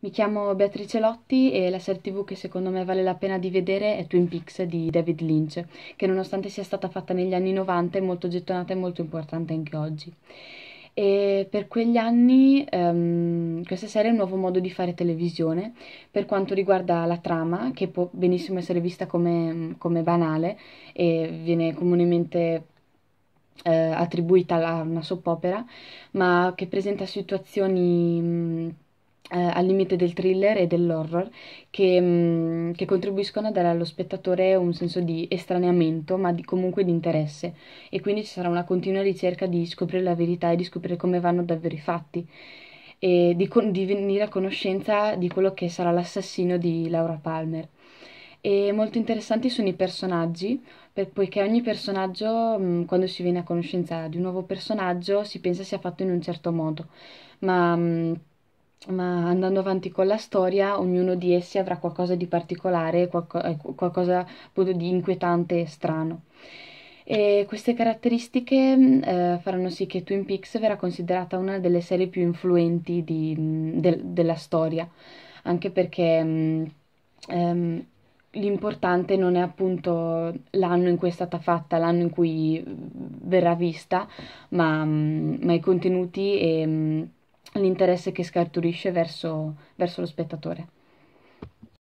Mi chiamo Beatrice Lotti e la serie tv che secondo me vale la pena di vedere è Twin Peaks di David Lynch, che nonostante sia stata fatta negli anni 90 è molto gettonata e molto importante anche oggi. E per quegli anni um, questa serie è un nuovo modo di fare televisione per quanto riguarda la trama, che può benissimo essere vista come, come banale e viene comunemente eh, attribuita a una soppopera, ma che presenta situazioni mm, al limite del thriller e dell'horror che, mm, che, contribuiscono a dare allo spettatore un senso di estraneamento ma di, comunque di interesse e quindi ci sarà una continua ricerca di scoprire la verità e di scoprire come vanno davvero i fatti e di, con- di venire a conoscenza di quello che sarà l'assassino di Laura Palmer. E molto interessanti sono i personaggi, per, poiché ogni personaggio, mh, mm, quando si viene a conoscenza di un nuovo personaggio, si pensa sia fatto in un certo modo, ma mh, mm, ma andando avanti con la storia, ognuno di essi avrà qualcosa di particolare, eh, qualcosa appunto di inquietante e strano. E queste caratteristiche mm, eh, faranno sì che Twin Peaks verrà considerata una delle serie più influenti di, mm, de- della storia, anche perché mm, ehm, l'importante non è appunto l'anno in cui è stata fatta, l'anno in cui verrà vista, ma, ma i contenuti e... Mh, l'interesse che scaturisce verso, verso lo spettatore.